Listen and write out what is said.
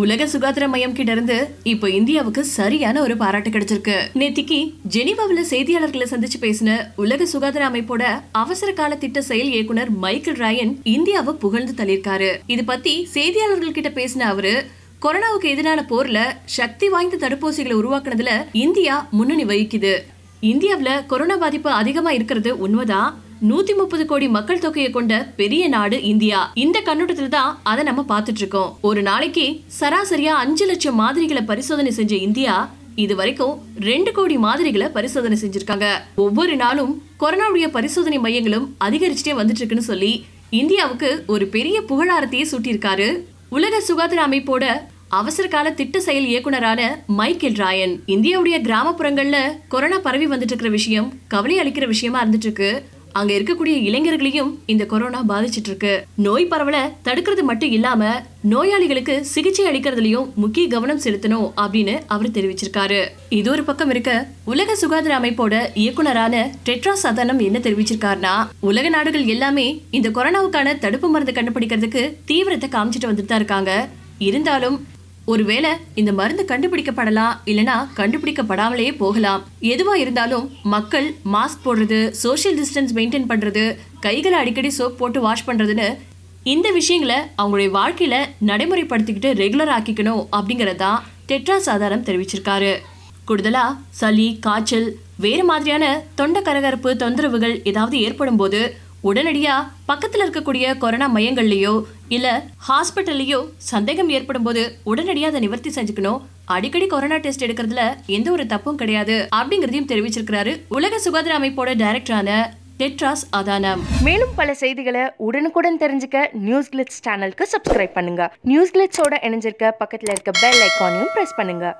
உலக சுகாதார மையம் கிட்ட இருந்து இப்போ இந்தியாவுக்கு சரியான ஒரு பாராட்டு கிடைச்சிருக்கு நேத்திக்கு ஜெனிவாவில செய்தியாளர்களை சந்திச்சு பேசின உலக சுகாதார அமைப்போட அவசர கால திட்ட செயல் இயக்குனர் மைக்கேல் ராயன் இந்தியாவை புகழ்ந்து தள்ளியிருக்காரு இது பத்தி செய்தியாளர்கள் கிட்ட பேசின அவரு கொரோனாவுக்கு எதிரான போர்ல சக்தி வாய்ந்த தடுப்பூசிகளை உருவாக்குனதுல இந்தியா முன்னணி வகிக்குது இந்தியாவில் கொரோனா பாதிப்பு அதிகமா இருக்கிறது உண்மைதான் நூத்தி முப்பது கோடி மக்கள் தொகையை கொண்ட பெரிய நாடு இந்தியா இந்த கண்ணோட்டத்தில் தான் அதை நம்ம பார்த்துட்டு இருக்கோம் ஒரு நாளைக்கு சராசரியா அஞ்சு லட்சம் மாதிரிகளை பரிசோதனை செஞ்ச இந்தியா இது வரைக்கும் ரெண்டு கோடி மாதிரிகளை பரிசோதனை செஞ்சிருக்காங்க ஒவ்வொரு நாளும் கொரோனாவுடைய பரிசோதனை மையங்களும் அதிகரிச்சுட்டே வந்துட்டு இருக்குன்னு சொல்லி இந்தியாவுக்கு ஒரு பெரிய புகழாரத்தையே சூட்டியிருக்காரு உலக சுகாதார அமைப்போட அவசர கால திட்ட செயல் இயக்குனரான மைக்கேல் ராயன் இந்தியாவுடைய கிராமப்புறங்கள்ல கொரோனா பரவி வந்துட்டு இருக்கிற விஷயம் கவலை அளிக்கிற விஷயமா இருந்துட்டு இருக்கு அங்க இருக்கக்கூடிய இளைஞர்களையும் இந்த கொரோனா பாதிச்சிட்டு இருக்கு நோய் பரவல தடுக்கிறது மட்டும் இல்லாம நோயாளிகளுக்கு சிகிச்சை அளிக்கிறதுலயும் முக்கிய கவனம் செலுத்தணும் அப்படின்னு அவர் தெரிவிச்சிருக்காரு இது ஒரு பக்கம் இருக்க உலக சுகாதார அமைப்போட இயக்குனரான டெட்ரா சதனம் என்ன தெரிவிச்சிருக்காருன்னா உலக நாடுகள் எல்லாமே இந்த கொரோனாவுக்கான தடுப்பு மருந்து கண்டுபிடிக்கிறதுக்கு தீவிரத்தை காமிச்சிட்டு வந்துட்டு தான் இருக்காங்க இருந்தாலும் ஒருவேளை இந்த மருந்து கண்டுபிடிக்கப்படலாம் இல்லனா கண்டுபிடிக்கப்படாமலேயே போகலாம் எதுவா இருந்தாலும் மக்கள் மாஸ்க் போடுறது சோஷியல் டிஸ்டன்ஸ் மெயின்டைன் பண்றது கைகளை அடிக்கடி சோப் போட்டு வாஷ் பண்றதுன்னு இந்த விஷயங்களை அவங்களுடைய வாழ்க்கையில நடைமுறைப்படுத்திக்கிட்டு ரெகுலர் ஆக்கிக்கணும் அப்படிங்கறதா டெட்ரா சாதாரம் தெரிவிச்சிருக்காரு கூடுதலா சளி காய்ச்சல் வேறு மாதிரியான தொண்டை கரகரப்பு தொந்தரவுகள் ஏதாவது ஏற்படும் போது உடனடியாக பக்கத்தில் இருக்கக்கூடிய கொரோனா மையங்கள்லயோ இல்லை ஹாஸ்பிட்டல்லையோ சந்தேகம் ஏற்படும் போது உடனடியாக அதை நிவர்த்தி செஞ்சுக்கணும் அடிக்கடி கொரோனா டெஸ்ட் எடுக்கிறதுல எந்த ஒரு தப்பும் கிடையாது அப்படிங்கிறதையும் தெரிவிச்சிருக்கிறாரு உலக சுகாதார அமைப்போட டைரக்டரான டெட்ராஸ் அதானம் மேலும் பல செய்திகளை உடனுக்குடன் தெரிஞ்சுக்க நியூஸ் கிளிட்ஸ் சேனலுக்கு சப்ஸ்கிரைப் பண்ணுங்க நியூஸ் கிளிட்ஸோட இணைஞ்சிருக்க பக்கத்தில் இருக்க பெல் ஐக்கானையும் பிரஸ் பண்ணுங்க